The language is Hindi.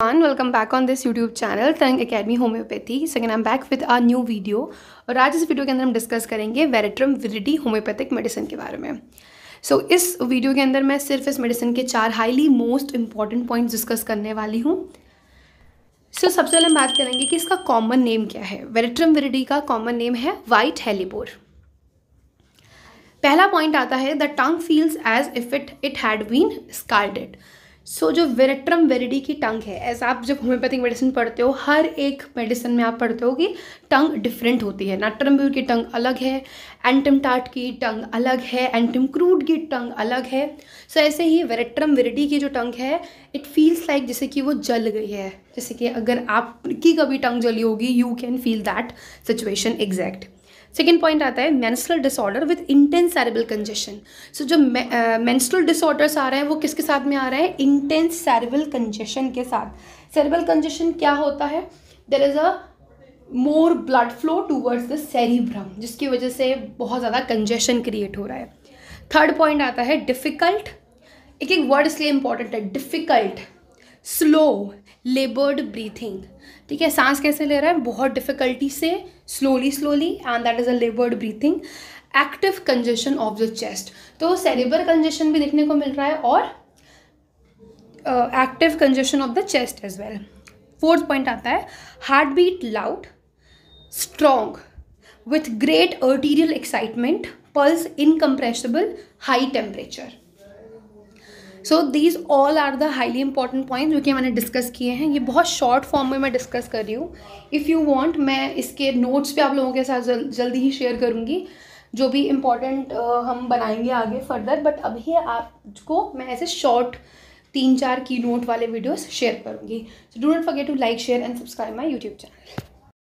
everyone welcome back on this youtube channel तरंग homeopathy homeopathy I am back with a new video और आज इस वीडियो के अंदर हम डिस्कस करेंगे वेरेट्रम विरिडी होम्योपैथिक मेडिसिन के बारे में सो so, इस वीडियो के अंदर मैं सिर्फ इस मेडिसिन के चार highly most important point discuss करने वाली हूँ सो so, सबसे पहले हम बात करेंगे कि इसका कॉमन नेम क्या है वेरेट्रम विरिडी का कॉमन नेम है वाइट हेलीबोर पहला पॉइंट आता है the tongue feels as if it it had been scalded so so, जो वेरेट्रम वेरिडी की टंग है ऐसा आप जब होम्योपैथिक मेडिसिन पढ़ते हो हर एक मेडिसिन में आप पढ़ते हो कि टंग डिफरेंट होती है नाट्रम्ब्यूर की टंग अलग है एंटम टाट की टंग अलग है एंटम क्रूड की टंग अलग है सो so, ऐसे ही वेरेट्रम वेरिडी की जो टंग है इट फील्स लाइक जैसे कि वो जल गई है जैसे कि अगर आपकी कभी टंग जली होगी you can feel that situation exact second point आता है menstrual disorder with intense cerebral congestion so जो मैंस्ट्रल डिसऑर्डर्स uh, आ रहे हैं वो किसके साथ में आ रहे हैं इंटेंस सैरेबल कंजेशन के साथ सेरेबल कंजेशन क्या होता है there is a more blood flow towards the cerebrum जिसकी वजह से बहुत ज़्यादा कंजेशन क्रिएट हो रहा है थर्ड पॉइंट आता है डिफ़िकल्ट एक एक वर्ड इसलिए इंपॉर्टेंट है डिफ़िकल्ट स्लो लेबर्ड ब्रीथिंग ठीक है सांस कैसे ले रहा है बहुत डिफिकल्टी से slowly slowly and that is a laboured breathing active congestion of the chest तो सेरेबर कंजेशन भी देखने को मिल रहा है और active congestion of the chest as well fourth point आता है heart beat loud strong with great arterial excitement pulse incompressible high temperature so these all are the highly important point जो कि मैंने डिस्कस किए हैं ये बहुत शॉर्ट फॉर्म में मैं डिस्कस कर रही हूँ इफ़ यू वॉन्ट मैं इसके नोट्स भी आप लोगों के साथ जल, जल्दी ही शेयर करूँगी जो भी इम्पोर्टेंट हम बनाएंगे आगे फर्दर बट अभी आपको मैं ऐसे शॉर्ट तीन चार की नोट वाले वीडियोस शेयर करूँगी so do not forget to like share and subscribe my YouTube channel